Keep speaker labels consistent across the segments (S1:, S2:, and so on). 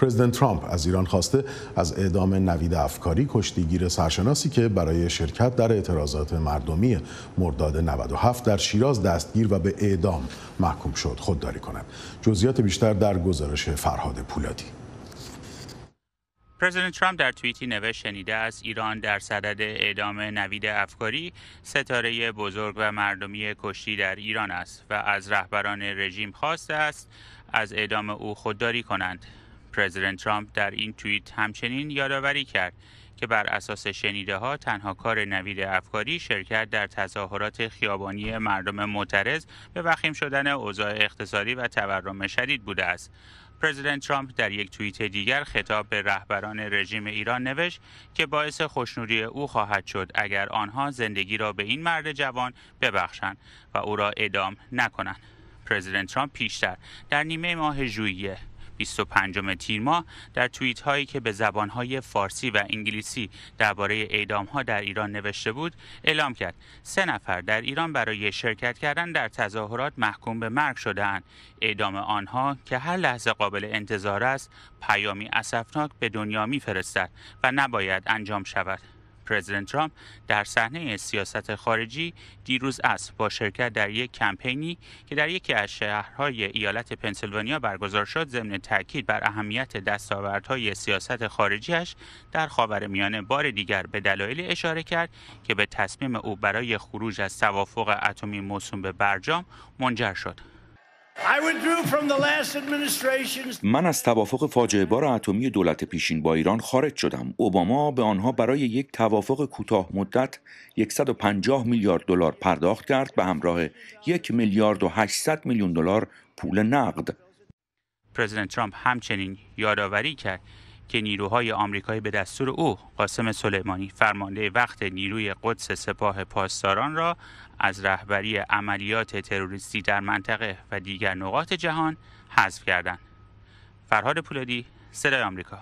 S1: پرزیدنت ترامپ از ایران خواسته از اعدام نوید افکاری کشتیگیر سرشناسی که برای شرکت در اعتراضات مردمی مرداد 97 در شیراز دستگیر و به اعدام محکوم شد خودداری کند جزئیات بیشتر در گزارش فرهاد پولادی
S2: پرزیدنت ترامپ در توییتی نوشت شنیده از ایران در صدد اعدام نوید افکاری ستاره بزرگ و مردمی کشتی در ایران است و از رهبران رژیم خواسته است از اعدام او خودداری کنند پرزیدنت ترامپ در این توییت همچنین یادآوری کرد که بر اساس شنیده ها تنها کار نوید افکاری شرکت در تظاهرات خیابانی مردم معترض به وخیم شدن اوضاع اقتصادی و تورم شدید بوده است. پرزیدنت ترامپ در یک توییت دیگر خطاب به رهبران رژیم ایران نوشت که باعث خوشنودی او خواهد شد اگر آنها زندگی را به این مرد جوان ببخشند و او را ادام نکنند. پرزیدنت ترامپ پیشتر در نیمه ماه ژوئیه 25 تیر ماه در توییت هایی که به زبان های فارسی و انگلیسی درباره اعدام ها در ایران نوشته بود اعلام کرد سه نفر در ایران برای شرکت کردن در تظاهرات محکوم به مرگ شدهاند اعدام آنها که هر لحظه قابل انتظار است پیامی اسفناک به دنیا فرستد و نباید انجام شود پرزیدنت ترامپ در صحنه سیاست خارجی دیروز عصر با شرکت در یک کمپینی که در یکی از شهرهای ایالت پنسیلوانیا برگزار شد ضمن تاکید بر اهمیت دستاوردهای سیاست خارجیش در میانه بار دیگر به دلایل اشاره کرد که به تصمیم او برای خروج از توافق اتمی موسوم به برجام منجر شد من از توافق فاجعه بار اتمی دولت پیشین با ایران خارج شدم. اوباما به آنها برای یک توافق کوتاه مدت 150 میلیارد دلار پرداخت کرد به همراه یک میلیارد و 800 میلیون دلار پول نقد. پرزیدنت ترامپ همچنین یادآوری کرد که نیروهای آمریکایی به دستور او قاسم سلیمانی فرمانده وقت نیروی قدس سپاه پاسداران را از رهبری عملیات تروریستی در منطقه و دیگر نقاط جهان حذف کردند فرهاد پولادی صدای آمریکا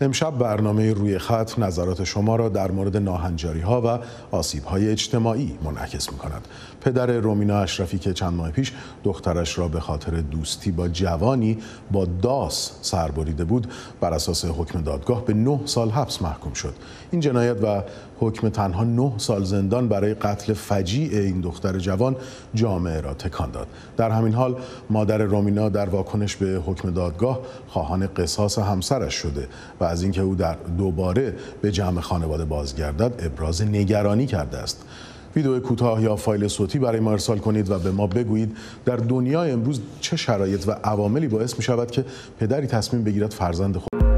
S1: امشب برنامه روی خط نظرات شما را در مورد ناهنجاری ها و آسیب های اجتماعی منعکس می کند. پدر رومینا اشرفی که چند ماه پیش دخترش را به خاطر دوستی با جوانی با داس سربریده بود بر اساس حکم دادگاه به نه سال حبس محکوم شد. این جنایت و حکم تنها نه سال زندان برای قتل فجیع این دختر جوان جامعه را تکان داد. در همین حال مادر رومینا در واکنش به حکم دادگاه خواهان قصاص همسرش شده و از اینکه او در دوباره به جمع خانواده بازگردد ابراز نگرانی کرده است ویدیو کوتاه یا فایل صوتی برای ما ارسال کنید و به ما بگویید در دنیای امروز چه شرایط و عواملی باعث می شود که پدری تصمیم بگیرد فرزند خود